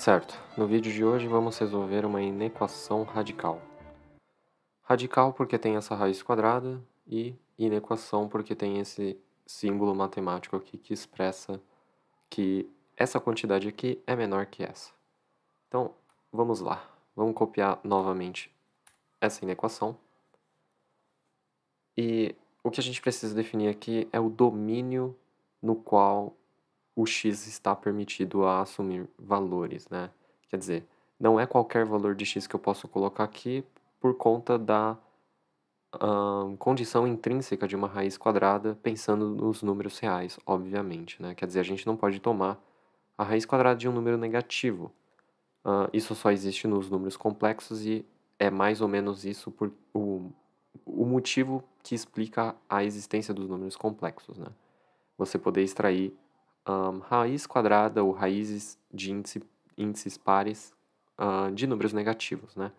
Certo, no vídeo de hoje vamos resolver uma inequação radical. Radical porque tem essa raiz quadrada e inequação porque tem esse símbolo matemático aqui que expressa que essa quantidade aqui é menor que essa. Então, vamos lá. Vamos copiar novamente essa inequação. E o que a gente precisa definir aqui é o domínio no qual o X está permitido a assumir valores, né? Quer dizer, não é qualquer valor de X que eu posso colocar aqui por conta da um, condição intrínseca de uma raiz quadrada, pensando nos números reais, obviamente, né? Quer dizer, a gente não pode tomar a raiz quadrada de um número negativo. Uh, isso só existe nos números complexos e é mais ou menos isso por o, o motivo que explica a existência dos números complexos, né? Você poder extrair um, raiz quadrada ou raízes de índice, índices pares uh, de números negativos, né?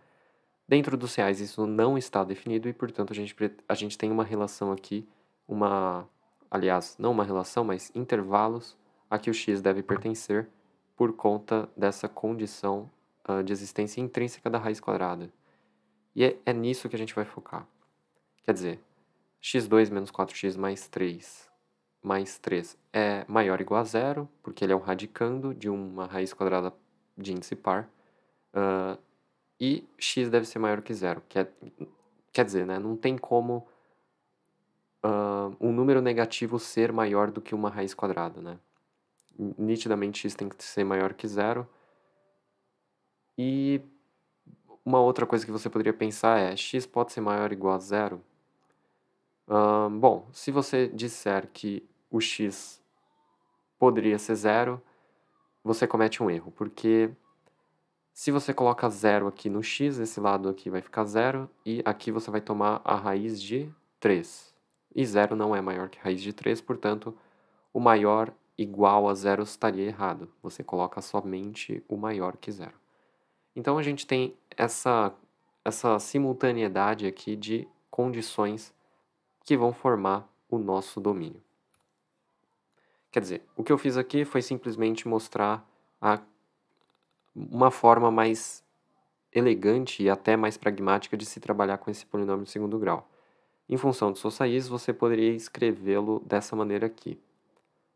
Dentro dos reais isso não está definido e, portanto, a gente, a gente tem uma relação aqui, uma, aliás, não uma relação, mas intervalos a que o x deve pertencer por conta dessa condição uh, de existência intrínseca da raiz quadrada. E é, é nisso que a gente vai focar. Quer dizer, x2 menos 4x mais 3 mais 3 é maior ou igual a zero, porque ele é um radicando de uma raiz quadrada de índice par, uh, e x deve ser maior que zero. Quer, é, quer dizer, né, não tem como uh, um número negativo ser maior do que uma raiz quadrada. Né? Nitidamente x tem que ser maior que zero. E uma outra coisa que você poderia pensar é x pode ser maior ou igual a zero? bom, se você disser que o x poderia ser zero, você comete um erro, porque se você coloca zero aqui no x, esse lado aqui vai ficar zero, e aqui você vai tomar a raiz de 3. E zero não é maior que raiz de 3, portanto, o maior igual a zero estaria errado. Você coloca somente o maior que zero. Então a gente tem essa, essa simultaneidade aqui de condições que vão formar o nosso domínio. Quer dizer, o que eu fiz aqui foi simplesmente mostrar a, uma forma mais elegante e até mais pragmática de se trabalhar com esse polinômio de segundo grau. Em função de sua raiz, você poderia escrevê-lo dessa maneira aqui.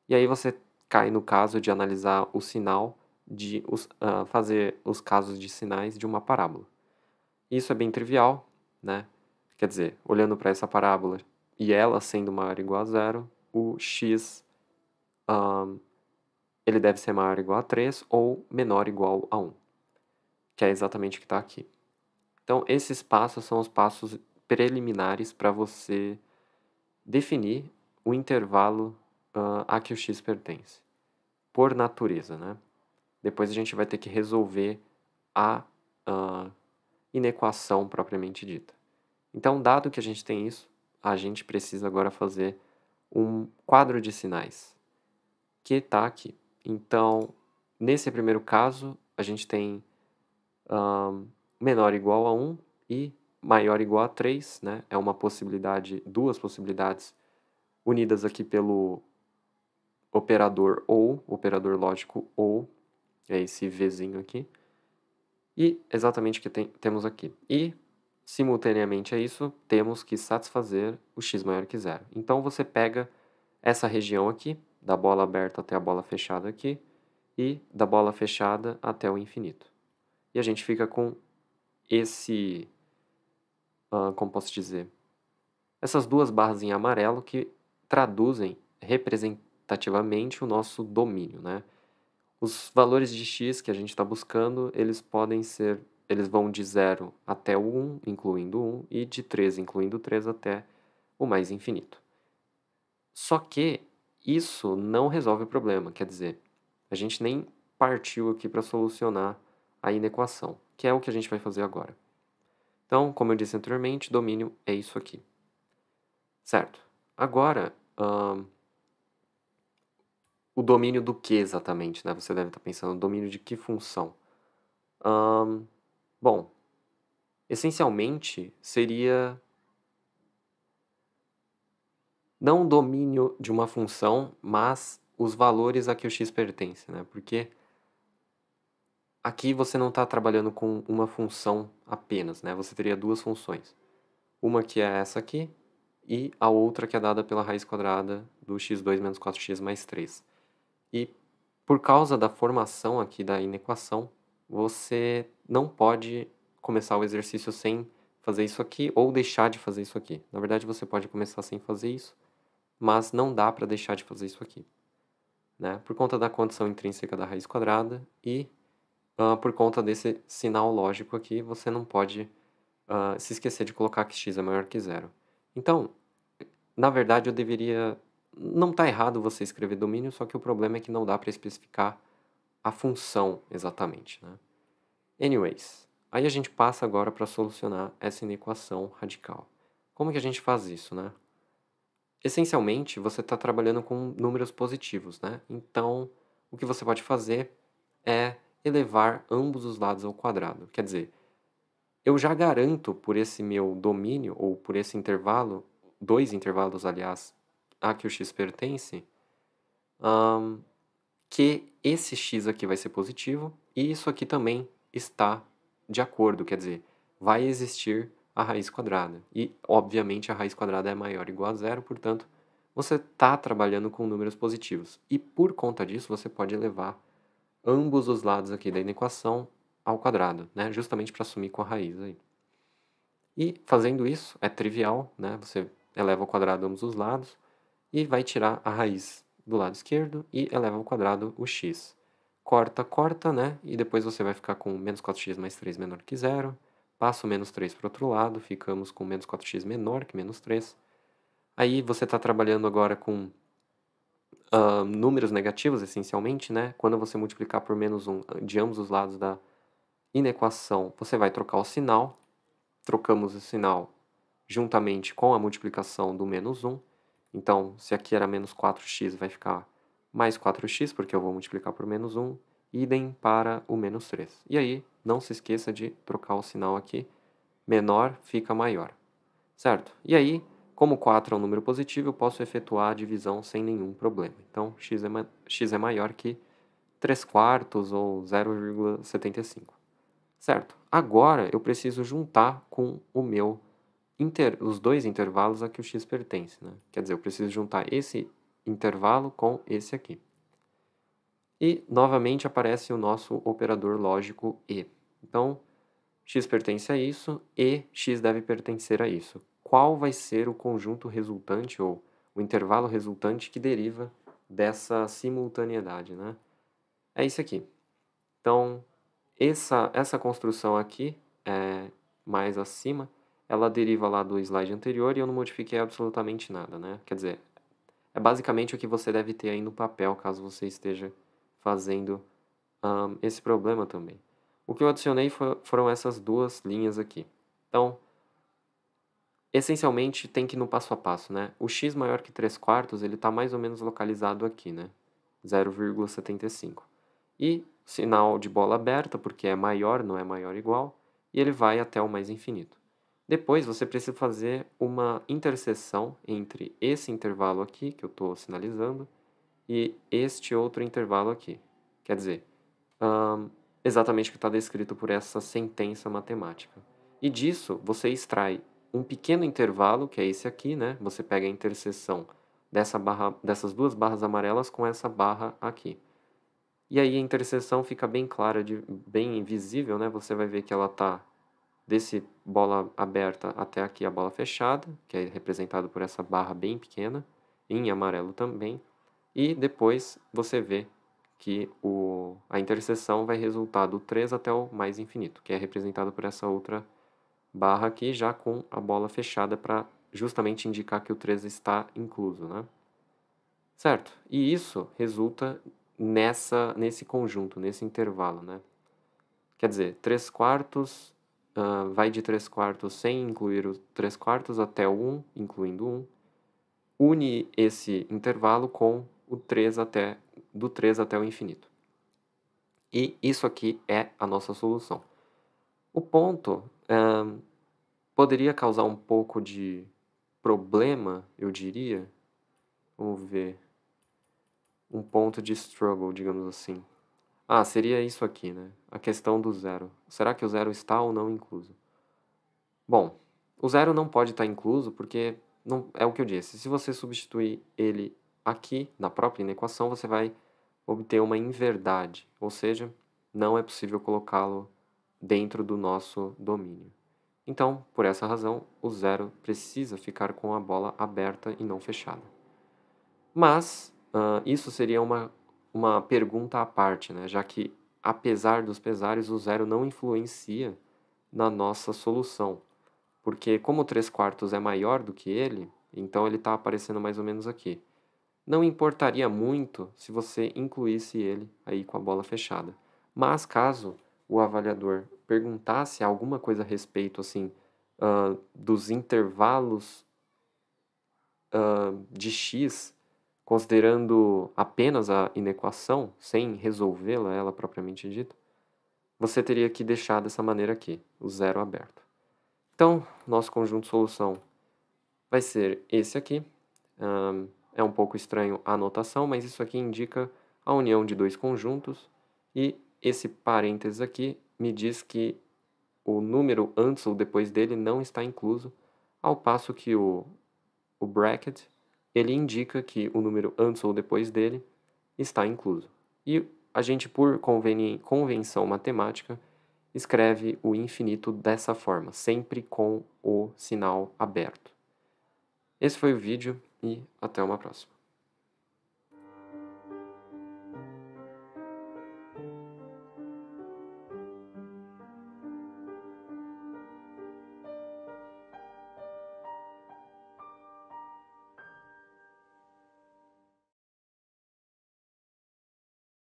E aí você cai no caso de analisar o sinal, de os, uh, fazer os casos de sinais de uma parábola. Isso é bem trivial, né? Quer dizer, olhando para essa parábola, e ela sendo maior ou igual a zero, o x um, ele deve ser maior ou igual a 3 ou menor ou igual a 1, que é exatamente o que está aqui. Então, esses passos são os passos preliminares para você definir o intervalo uh, a que o x pertence, por natureza. Né? Depois a gente vai ter que resolver a uh, inequação propriamente dita. Então, dado que a gente tem isso, a gente precisa agora fazer um quadro de sinais, que está aqui. Então, nesse primeiro caso, a gente tem um, menor igual a 1 e maior igual a 3, né? É uma possibilidade, duas possibilidades unidas aqui pelo operador ou, operador lógico ou, é esse Vzinho aqui. E exatamente o que tem, temos aqui. E Simultaneamente a isso, temos que satisfazer o x maior que zero. Então você pega essa região aqui, da bola aberta até a bola fechada aqui, e da bola fechada até o infinito. E a gente fica com esse, ah, como posso dizer, essas duas barras em amarelo que traduzem representativamente o nosso domínio, né? Os valores de x que a gente está buscando, eles podem ser eles vão de 0 até o 1, um, incluindo 1, um, e de 3, incluindo 3, até o mais infinito. Só que isso não resolve o problema, quer dizer, a gente nem partiu aqui para solucionar a inequação, que é o que a gente vai fazer agora. Então, como eu disse anteriormente, domínio é isso aqui. Certo. Agora, hum, o domínio do que exatamente? Né? Você deve estar tá pensando, domínio de que função? Hum, Bom, essencialmente seria não o domínio de uma função, mas os valores a que o x pertence, né? Porque aqui você não está trabalhando com uma função apenas, né? Você teria duas funções. Uma que é essa aqui e a outra que é dada pela raiz quadrada do x2 menos 4x mais 3. E por causa da formação aqui da inequação, você não pode começar o exercício sem fazer isso aqui ou deixar de fazer isso aqui. Na verdade, você pode começar sem fazer isso, mas não dá para deixar de fazer isso aqui. Né? Por conta da condição intrínseca da raiz quadrada e uh, por conta desse sinal lógico aqui, você não pode uh, se esquecer de colocar que x é maior que zero. Então, na verdade, eu deveria. Não está errado você escrever domínio, só que o problema é que não dá para especificar a função exatamente. Né? Anyways, aí a gente passa agora para solucionar essa inequação radical. Como que a gente faz isso, né? Essencialmente, você está trabalhando com números positivos, né? Então, o que você pode fazer é elevar ambos os lados ao quadrado. Quer dizer, eu já garanto por esse meu domínio, ou por esse intervalo, dois intervalos, aliás, a que o x pertence, um, que esse x aqui vai ser positivo e isso aqui também está de acordo, quer dizer, vai existir a raiz quadrada. E, obviamente, a raiz quadrada é maior ou igual a zero, portanto, você está trabalhando com números positivos. E, por conta disso, você pode elevar ambos os lados aqui da equação ao quadrado, né? justamente para sumir com a raiz. Aí. E, fazendo isso, é trivial, né? você eleva ao quadrado ambos os lados e vai tirar a raiz do lado esquerdo e eleva ao quadrado o x. Corta, corta, né? E depois você vai ficar com menos 4x mais 3 menor que zero. Passa o menos 3 para o outro lado, ficamos com menos 4x menor que menos 3. Aí você está trabalhando agora com uh, números negativos, essencialmente, né? Quando você multiplicar por menos 1 ah, de ambos os lados da inequação, você vai trocar o sinal. Trocamos o sinal juntamente com a multiplicação do menos 1 então, se aqui era menos 4x, vai ficar mais 4x, porque eu vou multiplicar por menos 1, idem para o menos 3. E aí, não se esqueça de trocar o sinal aqui, menor fica maior, certo? E aí, como 4 é um número positivo, eu posso efetuar a divisão sem nenhum problema. Então, x é, ma x é maior que 3 quartos ou 0,75, certo? Agora, eu preciso juntar com o meu inter, os dois intervalos a que o x pertence. Né? Quer dizer, eu preciso juntar esse intervalo com esse aqui. E, novamente, aparece o nosso operador lógico E. Então, x pertence a isso e x deve pertencer a isso. Qual vai ser o conjunto resultante ou o intervalo resultante que deriva dessa simultaneidade, né? É isso aqui. Então, essa, essa construção aqui é mais acima, ela deriva lá do slide anterior e eu não modifiquei absolutamente nada, né? Quer dizer, é basicamente o que você deve ter aí no papel, caso você esteja fazendo um, esse problema também. O que eu adicionei for, foram essas duas linhas aqui. Então, essencialmente tem que ir no passo a passo, né? O x maior que 3 quartos, ele está mais ou menos localizado aqui, né? 0,75. E sinal de bola aberta, porque é maior, não é maior igual, e ele vai até o mais infinito. Depois você precisa fazer uma interseção entre esse intervalo aqui, que eu estou sinalizando, e este outro intervalo aqui. Quer dizer, um, exatamente o que está descrito por essa sentença matemática. E disso você extrai um pequeno intervalo, que é esse aqui, né? Você pega a interseção dessa barra, dessas duas barras amarelas com essa barra aqui. E aí a interseção fica bem clara, de, bem visível, né? Você vai ver que ela está desse bola aberta até aqui a bola fechada, que é representado por essa barra bem pequena, em amarelo também, e depois você vê que o, a interseção vai resultar do 3 até o mais infinito, que é representado por essa outra barra aqui, já com a bola fechada para justamente indicar que o 3 está incluso, né? Certo? E isso resulta nessa, nesse conjunto, nesse intervalo, né? Quer dizer, 3 quartos uh, vai de 3 quartos sem incluir os 3 quartos até o 1, incluindo 1, une esse intervalo com o 3 até, do 3 até o infinito. E isso aqui é a nossa solução. O ponto uh, poderia causar um pouco de problema, eu diria. Vamos ver. Um ponto de struggle, digamos assim. Ah, seria isso aqui, né? A questão do zero. Será que o zero está ou não incluso? Bom, o zero não pode estar incluso porque não é o que eu disse. Se você substituir ele aqui na própria inequação, você vai obter uma inverdade, ou seja, não é possível colocá-lo dentro do nosso domínio. Então, por essa razão, o zero precisa ficar com a bola aberta e não fechada. Mas uh, isso seria uma uma pergunta à parte, né? já que, apesar dos pesares, o zero não influencia na nossa solução. Porque, como 3 quartos é maior do que ele, então ele está aparecendo mais ou menos aqui. Não importaria muito se você incluísse ele aí com a bola fechada. Mas caso o avaliador perguntasse alguma coisa a respeito assim uh, dos intervalos uh, de x considerando apenas a inequação, sem resolvê-la ela propriamente dita, você teria que deixar dessa maneira aqui, o zero aberto. Então, nosso conjunto solução vai ser esse aqui. Um, é um pouco estranho a notação, mas isso aqui indica a união de dois conjuntos e esse parênteses aqui me diz que o número antes ou depois dele não está incluso, ao passo que o, o bracket ele indica que o número antes ou depois dele está incluso. E a gente, por convenção matemática, escreve o infinito dessa forma, sempre com o sinal aberto. Esse foi o vídeo e até uma próxima.